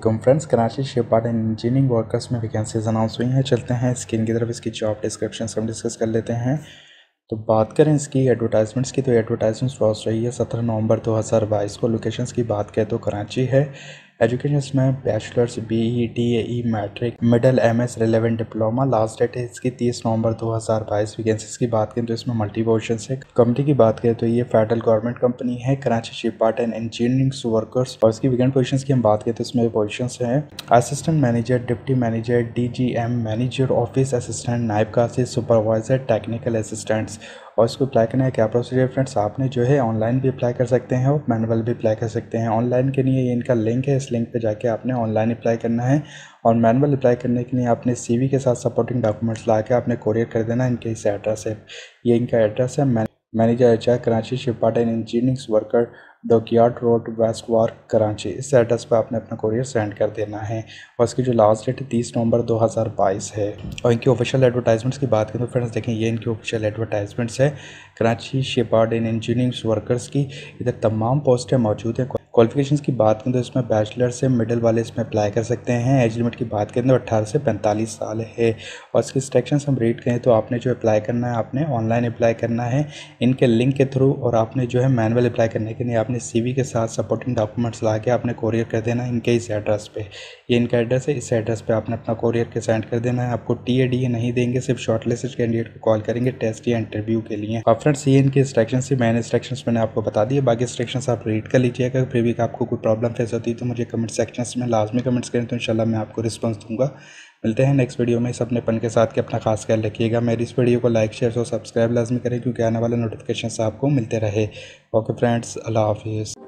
welcome friends Karachi shipyard and engineering workers में vacancies announce हुई हैं चलते हैं स्क्रीन की तरफ इसकी जॉब डिस्क्रिप्शन हम डिस्कस कर लेते हैं तो बात करें इसकी एडवर्टाइजमेंट्स की तो एडवर्टाइजमेंट्स पहुँच रही है सत्रह नवंबर 2022 को लोकेशंस की बात करें तो कराची है में bachelors B E D E matric middle M S relevant diploma last date है इसकी तीस नवंबर 2022 वैकेंसीज की बात करें तो इसमें मल्टी पोजिशन है कंपनी की बात करें तो ये फेडरल गवर्नमेंट कंपनी है Karachi part and engineering workers और इसकी विकेंट पोजिशन की हम बात करें तो इसमें पोजिशन है assistant manager deputy manager D manager office assistant नायब का सुपरवाइजर टेक्निकल असिस्टेंट्स और इसको अप्लाई करने का क्या प्रोसीजर फ्रेंड्स आपने जो है ऑनलाइन भी अप्लाई कर सकते हैं और मैनुअल भी अप्लाई कर सकते हैं ऑनलाइन के लिए ये इनका लिंक है इस लिंक पर जाके आपने ऑनलाइन अप्लाई करना है और मैनुअल अप्लाई करने के लिए आपने सी के साथ सपोर्टिंग डॉक्यूमेंट्स ला के आपने कोरियर कर देना इनके इस एड्रेस है ये इनका एड्रेस है manager H Karachi shipyard and engineerings worker dockyard road west wharf Karachi इस एड्रेस पर आपने अपना कोरियर सेंड कर देना है और इसकी जो लास्ट डेट है तीस नवंबर 2022 है और इनकी ऑफिशियल एडवर्टाइजमेंट्स की बात करें तो फ्रेंड्स देखें ये इनकी ऑफिशियल एडवर्टाइजमेंट्स है Karachi shipyard and engineering workers की इधर तमाम पोस्टें मौजूद हैं क्वालिफिकेशन की बात करें तो इसमें बैचलर से मिडिल वाले इसमें अप्लाई कर सकते हैं एज लिमिट की बात करें तो अट्ठारह से पैंतालीस साल है और इसके इंस्ट्रक्शन हम रीड करें तो आपने जो अप्लाई करना है आपने ऑनलाइन अप्लाई करना है इनके लिंक के थ्रू और आपने जो है मैनुअल अप्लाई करने के लिए आपने सी के साथ सपोर्टिंग डॉक्यूमेंट्स ला के आपने कोरियर कर देना इनके इस एड्रेस पर ये इनका एड्रेस है इस एड्रेस पर आपने अपना कोरियर के सेंड कर देना है आपको टी ए डी नहीं देंगे सिर्फ शॉर्ट कैंडिडेट को कॉल करेंगे टेस्ट या इंटरव्यू के लिए और फ्रेंड्स ये इनके इंस्ट्रक्शन से मैंने इंस्ट्रक्शन मैंने आपको बता दिए बाकी इंस्ट्रक्शन आप रीड कर लीजिएगा फिर पे भी आपको कोई प्रॉब्लम फेस होती है तो मुझे कमेंट सेक्शन में लाजमी कमेंट्स करें तो इंशाल्लाह मैं आपको रिस्पांस दूंगा मिलते हैं नेक्स्ट वीडियो में इस पन के साथ के अपना खास ख्याल रखिएगा मेरी इस वीडियो को लाइक शेयर और सब्सक्राइब लाजमी करें क्योंकि आने वाले नोटिफिकेशन आपको मिलते रहे ओके फ्रेंड्स अल्लाह हाफिज़